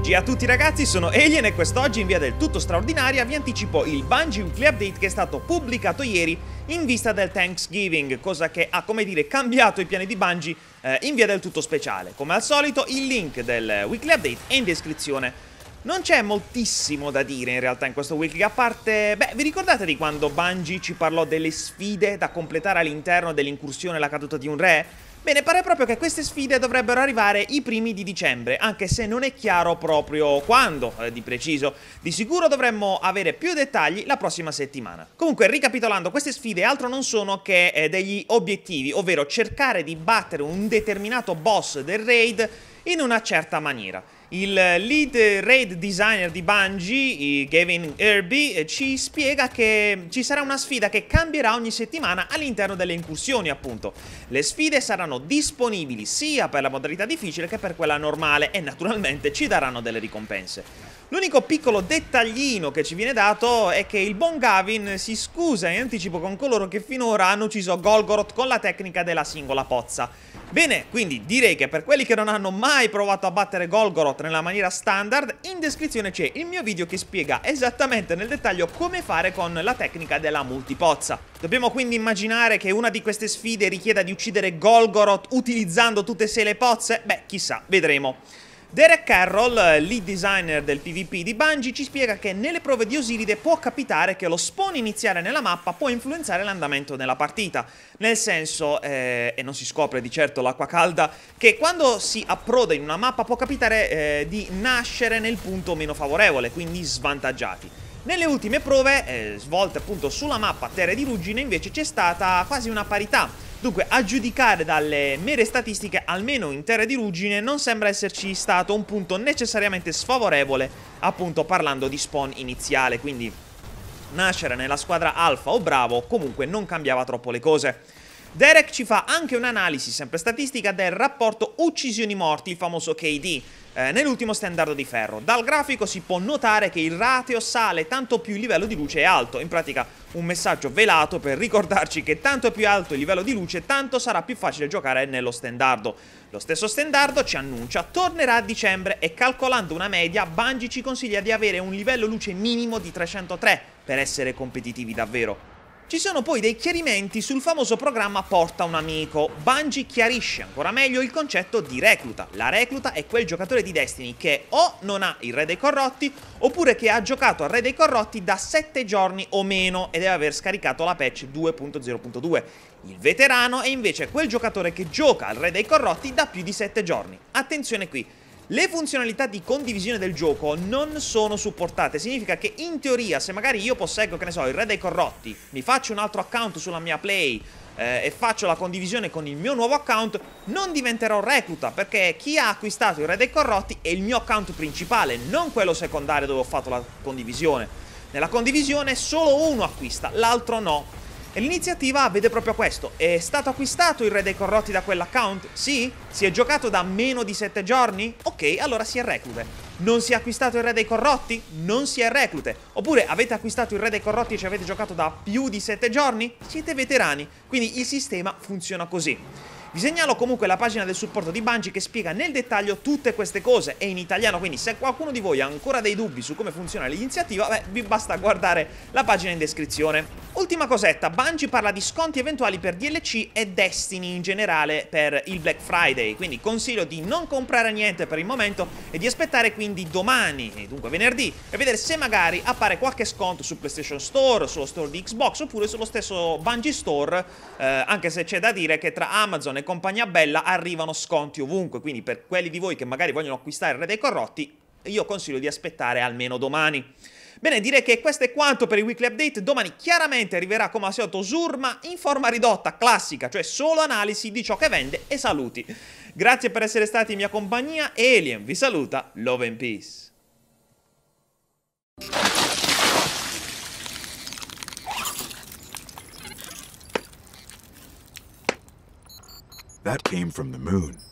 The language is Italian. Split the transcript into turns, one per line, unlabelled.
GG a tutti ragazzi, sono Alien e quest'oggi in via del tutto straordinaria vi anticipo il Bungie Weekly Update che è stato pubblicato ieri in vista del Thanksgiving, cosa che ha, come dire, cambiato i piani di Bungie eh, in via del tutto speciale. Come al solito il link del Weekly Update è in descrizione non c'è moltissimo da dire in realtà in questo wiki, a parte... Beh, vi ricordate di quando Bungie ci parlò delle sfide da completare all'interno dell'incursione e la caduta di un re? Bene, pare proprio che queste sfide dovrebbero arrivare i primi di dicembre, anche se non è chiaro proprio quando, eh, di preciso. Di sicuro dovremmo avere più dettagli la prossima settimana. Comunque, ricapitolando, queste sfide altro non sono che eh, degli obiettivi, ovvero cercare di battere un determinato boss del raid in una certa maniera. Il lead raid designer di Bungie, Gavin Irby, ci spiega che ci sarà una sfida che cambierà ogni settimana all'interno delle incursioni, appunto. Le sfide saranno disponibili sia per la modalità difficile che per quella normale e naturalmente ci daranno delle ricompense. L'unico piccolo dettaglino che ci viene dato è che il buon Gavin si scusa in anticipo con coloro che finora hanno ucciso Golgoroth con la tecnica della singola pozza. Bene, quindi direi che per quelli che non hanno mai provato a battere Golgoroth nella maniera standard, in descrizione c'è il mio video che spiega esattamente nel dettaglio come fare con la tecnica della multipozza. Dobbiamo quindi immaginare che una di queste sfide richieda di uccidere Golgoroth utilizzando tutte e sei le pozze? Beh, chissà, vedremo. Derek Carroll, lead designer del PvP di Bungie, ci spiega che nelle prove di Osiride può capitare che lo spawn iniziale nella mappa può influenzare l'andamento della partita. Nel senso, eh, e non si scopre di certo l'acqua calda, che quando si approda in una mappa può capitare eh, di nascere nel punto meno favorevole, quindi svantaggiati. Nelle ultime prove, eh, svolte appunto sulla mappa Terre di Ruggine, invece c'è stata quasi una parità Dunque, a giudicare dalle mere statistiche, almeno in terra di ruggine, non sembra esserci stato un punto necessariamente sfavorevole, appunto parlando di spawn iniziale, quindi nascere nella squadra alfa o bravo comunque non cambiava troppo le cose. Derek ci fa anche un'analisi, sempre statistica, del rapporto uccisioni-morti, il famoso KD, eh, nell'ultimo standard di ferro. Dal grafico si può notare che il ratio sale tanto più il livello di luce è alto, in pratica un messaggio velato per ricordarci che tanto più alto il livello di luce, tanto sarà più facile giocare nello standard. Lo stesso standard ci annuncia tornerà a dicembre e calcolando una media, Bungie ci consiglia di avere un livello luce minimo di 303 per essere competitivi davvero. Ci sono poi dei chiarimenti sul famoso programma Porta un amico. Bungie chiarisce ancora meglio il concetto di recluta. La recluta è quel giocatore di Destiny che o non ha il re dei corrotti, oppure che ha giocato al re dei corrotti da 7 giorni o meno e deve aver scaricato la patch 2.0.2. Il veterano è invece quel giocatore che gioca al re dei corrotti da più di 7 giorni. Attenzione qui, le funzionalità di condivisione del gioco non sono supportate, significa che in teoria se magari io posseggo, che ne so, il re dei corrotti, mi faccio un altro account sulla mia play eh, e faccio la condivisione con il mio nuovo account, non diventerò recluta perché chi ha acquistato il re dei corrotti è il mio account principale, non quello secondario dove ho fatto la condivisione. Nella condivisione solo uno acquista, l'altro no. E l'iniziativa vede proprio questo. È stato acquistato il re dei corrotti da quell'account? Sì? Si è giocato da meno di 7 giorni? Ok, allora si è reclute. Non si è acquistato il re dei corrotti? Non si è reclute. Oppure avete acquistato il re dei corrotti e ci avete giocato da più di 7 giorni? Siete veterani. Quindi il sistema funziona così. Vi segnalo comunque la pagina del supporto di Bungie che spiega nel dettaglio tutte queste cose e in italiano, quindi se qualcuno di voi ha ancora dei dubbi su come funziona l'iniziativa, beh, vi basta guardare la pagina in descrizione. Ultima cosetta, Bungie parla di sconti eventuali per DLC e Destiny in generale per il Black Friday, quindi consiglio di non comprare niente per il momento e di aspettare quindi domani, dunque venerdì, e vedere se magari appare qualche sconto su PlayStation Store, sullo store di Xbox oppure sullo stesso Bungie Store, eh, anche se c'è da dire che tra Amazon e compagnia bella arrivano sconti ovunque, quindi per quelli di voi che magari vogliono acquistare Re dei Corrotti, io consiglio di aspettare almeno domani. Bene, direi che questo è quanto per il weekly update. Domani chiaramente arriverà come al solito Zurma in forma ridotta, classica, cioè solo analisi di ciò che vende e saluti. Grazie per essere stati in mia compagnia e Alien vi saluta, love and peace. That came from the moon.